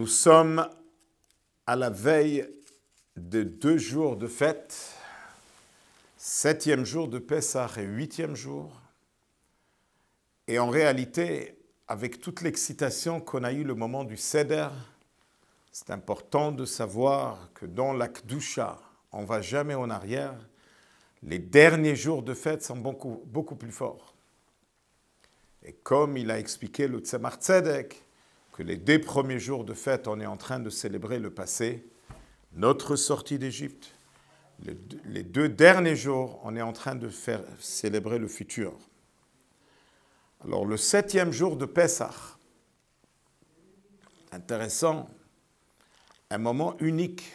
Nous sommes à la veille de deux jours de fête, septième jour de Pessah et huitième jour. Et en réalité, avec toute l'excitation qu'on a eue le moment du Seder, c'est important de savoir que dans la on ne va jamais en arrière. Les derniers jours de fête sont beaucoup, beaucoup plus forts. Et comme il a expliqué le Tzemar Tzedek, les deux premiers jours de fête, on est en train de célébrer le passé, notre sortie d'Égypte. Les deux derniers jours, on est en train de faire célébrer le futur. Alors le septième jour de Pessah, intéressant, un moment unique,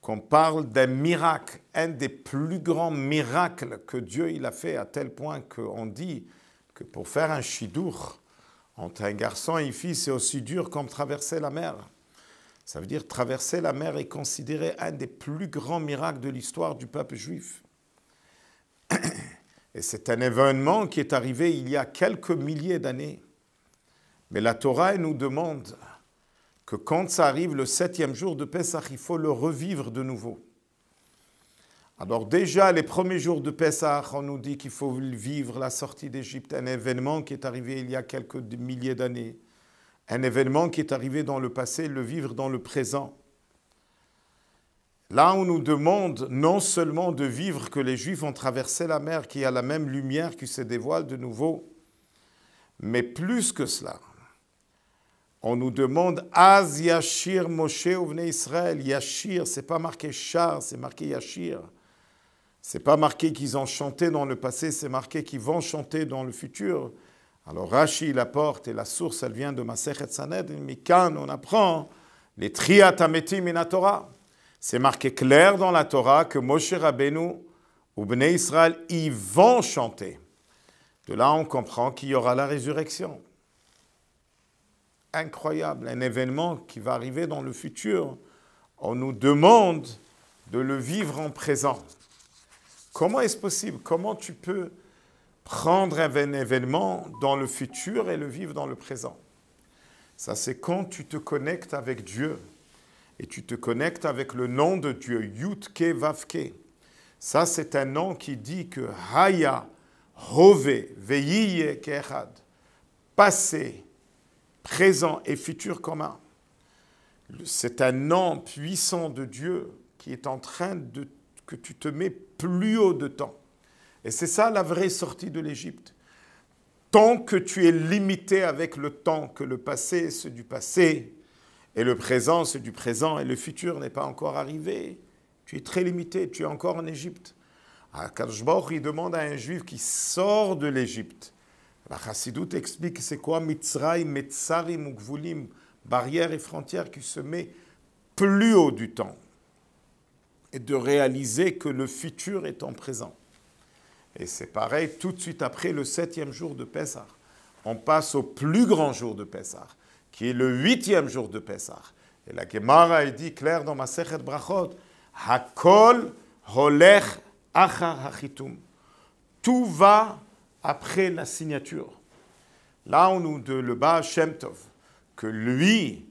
qu'on parle d'un miracle, un des plus grands miracles que Dieu il a fait à tel point qu'on dit que pour faire un chidour, entre un garçon et une fille, c'est aussi dur comme traverser la mer. Ça veut dire traverser la mer est considéré un des plus grands miracles de l'histoire du peuple juif. Et c'est un événement qui est arrivé il y a quelques milliers d'années. Mais la Torah nous demande que quand ça arrive le septième jour de Pesach, il faut le revivre de nouveau. Alors déjà, les premiers jours de Pessah, on nous dit qu'il faut vivre la sortie d'Égypte, un événement qui est arrivé il y a quelques milliers d'années, un événement qui est arrivé dans le passé, le vivre dans le présent. Là, on nous demande non seulement de vivre que les Juifs ont traversé la mer, qui a la même lumière qui se dévoile de nouveau, mais plus que cela, on nous demande As Yashir Moshe Ovne Israël. Yashir, c'est pas marqué char, c'est marqué Yashir n'est pas marqué qu'ils ont chanté dans le passé, c'est marqué qu'ils vont chanter dans le futur. Alors Rashi, la porte et la source, elle vient de Masekhet Saned, Mikan, on apprend les triatametim et Torah. C'est marqué clair dans la Torah que Moshe Rabbeinu ou Bnei Israël, ils vont chanter. De là, on comprend qu'il y aura la résurrection. Incroyable, un événement qui va arriver dans le futur. On nous demande de le vivre en présent. Comment est-ce possible Comment tu peux prendre un événement dans le futur et le vivre dans le présent Ça, c'est quand tu te connectes avec Dieu et tu te connectes avec le nom de Dieu, Yutke Vavke. Ça, c'est un nom qui dit que Haya, Hove, Veiye Kehad, passé, présent et futur commun. C'est un nom puissant de Dieu qui est en train de que tu te mets plus haut de temps. Et c'est ça la vraie sortie de l'Égypte. Tant que tu es limité avec le temps, que le passé, ce du passé, et le présent, c'est du présent, et le futur n'est pas encore arrivé, tu es très limité, tu es encore en Égypte. Akashbor, il demande à un juif qui sort de l'Égypte. La chassidoute explique c'est quoi Mitzray Metzarim ou barrière et frontière qui se met plus haut du temps et de réaliser que le futur est en présent. Et c'est pareil, tout de suite après le septième jour de Pessah, on passe au plus grand jour de Pessah, qui est le huitième jour de Pessah. Et la Gemara est dit clair dans ma Sechet Brachot, Hakol holech achar Tout va après la signature. Là, on nous de le bas Shem Tov, que lui,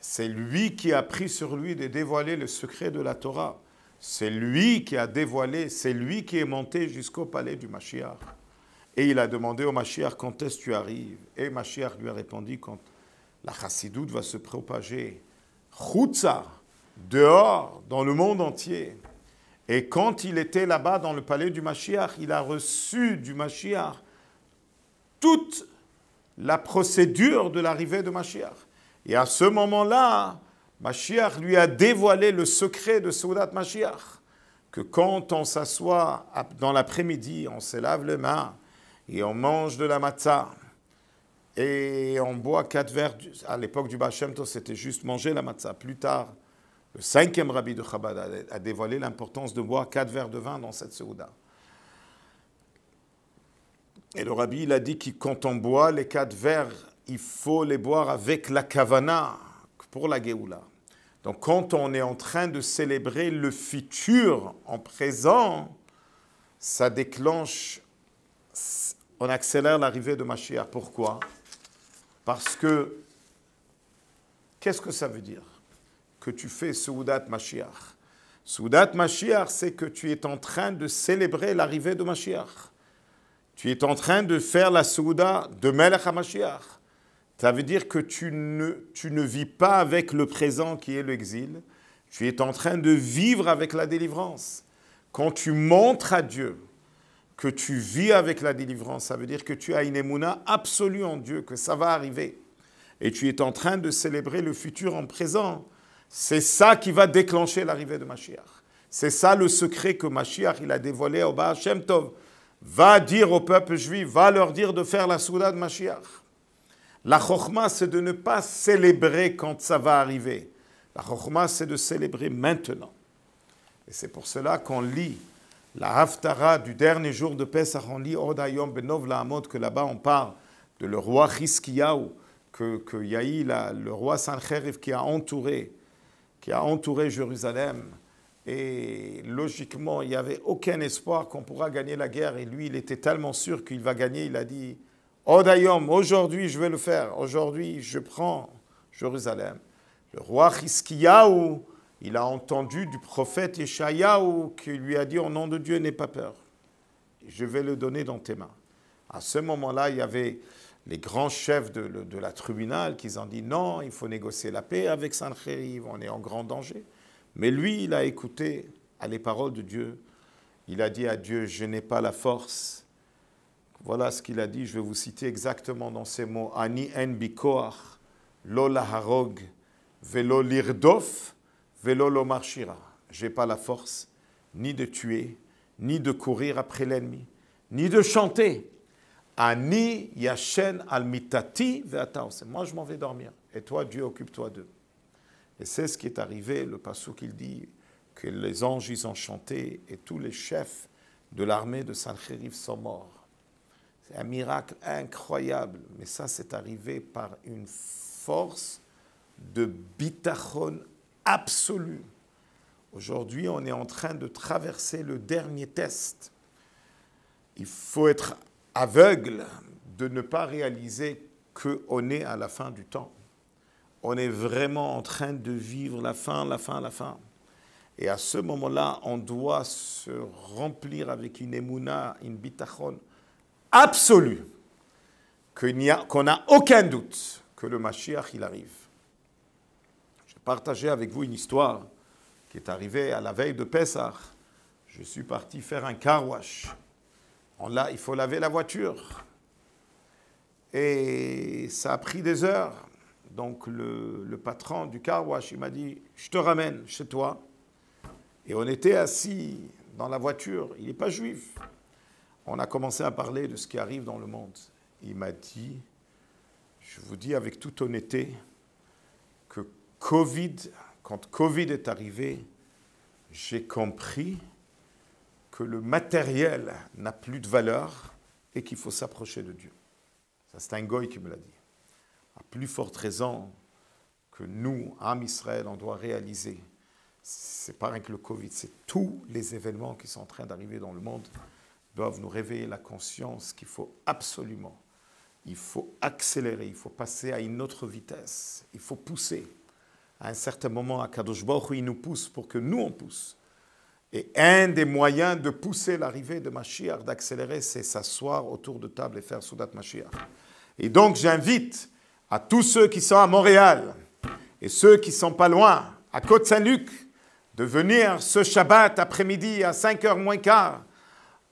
c'est lui qui a pris sur lui de dévoiler le secret de la Torah. C'est lui qui a dévoilé, c'est lui qui est monté jusqu'au palais du Mashiach. Et il a demandé au Mashiach quand est-ce tu arrives Et Mashiach lui a répondu quand la chassidoute va se propager. Chutza, dehors, dans le monde entier. Et quand il était là-bas dans le palais du Mashiach, il a reçu du Mashiach toute la procédure de l'arrivée de Mashiach. Et à ce moment-là, Mashiach lui a dévoilé le secret de Soudat Mashiach, que quand on s'assoit dans l'après-midi, on se lave les mains et on mange de la matzah et on boit quatre verres. À l'époque du Bachemto, c'était juste manger la matzah. Plus tard, le cinquième rabbi de Chabad a dévoilé l'importance de boire quatre verres de vin dans cette Souda. Et le rabbi, il a dit que quand on boit les quatre verres, il faut les boire avec la kavana pour la geoula. Donc quand on est en train de célébrer le futur en présent, ça déclenche, on accélère l'arrivée de Mashiach. Pourquoi Parce que, qu'est-ce que ça veut dire Que tu fais Soudat Mashiach. Soudat Mashiach, c'est que tu es en train de célébrer l'arrivée de Mashiach. Tu es en train de faire la Souda de Melech HaMashiach. Ça veut dire que tu ne, vis pas avec le présent qui est l'exil, tu es en train de vivre avec la délivrance. Quand tu montres à Dieu que tu vis avec la délivrance, ça veut dire que tu as une émouna absolue en Dieu, que ça va arriver. Et tu es en train de célébrer le futur en présent. C'est ça qui va déclencher l'arrivée de Mashiach. C'est ça le secret que Mashiach il a dévoilé au Baal Shem Tov. Va dire au peuple juif, va leur dire de faire la souda de Mashiach. La chorma, c'est de ne pas célébrer quand ça va arriver. La chorma, c'est de célébrer maintenant. Et c'est pour cela qu'on lit la haftara du dernier jour de Pesach, on lit Odayom Benov que là-bas on parle de le roi Hiskiyahu, que, que Yahi, le roi Sancherif qui a entouré, qui a entouré Jérusalem. Et logiquement, il n'y avait aucun espoir qu'on pourra gagner la guerre. Et lui, il était tellement sûr qu'il va gagner, il a dit d'ailleurs, aujourd'hui je vais le faire, aujourd'hui je prends Jérusalem. Le roi Hiskiyahu, il a entendu du prophète Eshaïaou qui lui a dit au nom de Dieu, n'aie pas peur, je vais le donner dans tes mains. À ce moment-là, il y avait les grands chefs de, la tribunal qui ont dit non, il faut négocier la paix avec Sancheriv, on est en grand danger. Mais lui, il a écouté à les paroles de Dieu. Il a dit à Dieu, je n'ai pas la force voilà ce qu'il a dit, je vais vous citer exactement dans ces mots. Ani en bikoach, lo harog, velo lirdof, velo lo marchira. J'ai pas la force ni de tuer, ni de courir après l'ennemi, ni de chanter. Ani yashen al mitati Moi, je m'en vais dormir. Et toi, Dieu, occupe-toi d'eux. Et c'est ce qui est arrivé, le passou qu'il dit que les anges, ils ont chanté et tous les chefs de l'armée de Sancheriv sont morts. C'est un miracle incroyable. Mais ça, c'est arrivé par une force de bitachon absolue. Aujourd'hui, on est en train de traverser le dernier test. Il faut être aveugle de ne pas réaliser qu'on est à la fin du temps. On est vraiment en train de vivre la fin, la fin, la fin. Et à ce moment-là, on doit se remplir avec une émouna, une bitachon, absolue qu'on n'a aucun doute que le Mashiach, il arrive. J'ai partagé avec vous une histoire qui est arrivée à la veille de Pessah. Je suis parti faire un car wash. il faut laver la voiture. Et ça a pris des heures. Donc le, patron du car il m'a dit, je te ramène chez toi. Et on était assis dans la voiture. Il n'est pas juif on a commencé à parler de ce qui arrive dans le monde. Il m'a dit, je vous dis avec toute honnêteté, que Covid, quand Covid est arrivé, j'ai compris que le matériel n'a plus de valeur et qu'il faut s'approcher de Dieu. Ça, c'est un goy qui me l'a dit. À plus forte raison que nous, âme Israël, on doit réaliser, c'est pas rien que le Covid, c'est tous les événements qui sont en train d'arriver dans le monde doivent nous réveiller la conscience qu'il faut absolument, il faut accélérer, il faut passer à une autre vitesse, il faut pousser. À un certain moment, à Kadosh Baruch il nous pousse pour que nous, on pousse. Et un des moyens de pousser l'arrivée de Mashiach, d'accélérer, c'est s'asseoir autour de table et faire Soudat Mashiach. Et donc, j'invite à tous ceux qui sont à Montréal et ceux qui sont pas loin, à Côte-Saint-Luc, de venir ce Shabbat après-midi à 5h moins quart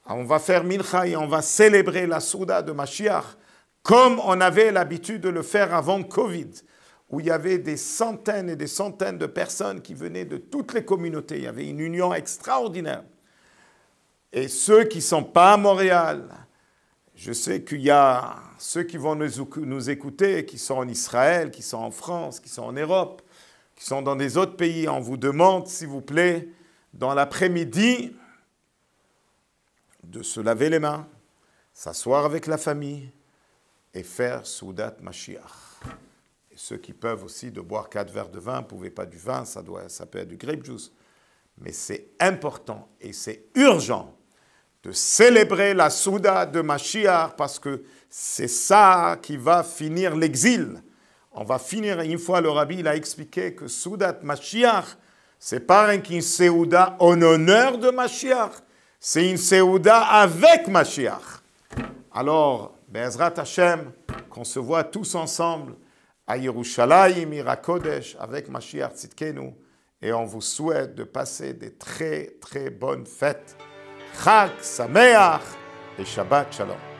ah, on va faire Mincha et on va célébrer la Souda de Mashiach comme on avait l'habitude de le faire avant Covid, où il y avait des centaines et des centaines de personnes qui venaient de toutes les communautés. Il y avait une union extraordinaire. Et ceux qui ne sont pas à Montréal, je sais qu'il y a ceux qui vont nous écouter, qui sont en Israël, qui sont en France, qui sont en Europe, qui sont dans des autres pays. On vous demande, s'il vous plaît, dans l'après-midi, de se laver les mains, s'asseoir avec la famille et faire Soudat Mashiach. Et ceux qui peuvent aussi de boire quatre verres de vin, ne pouvaient pas du vin, ça, doit, ça peut être du grape juice. Mais c'est important et c'est urgent de célébrer la Souda de Mashiach parce que c'est ça qui va finir l'exil. On va finir, une fois le rabbi il a expliqué que Soudat Mashiach, c'est pas un souda en honneur de Mashiach, c'est une seouda avec Mashiach. Alors, Bezrat Hashem, qu'on se voit tous ensemble à Yerushalayim, Irakodesh, avec Mashiach Tzidkenu. Et on vous souhaite de passer des très très bonnes fêtes. Chag Sameach et Shabbat Shalom.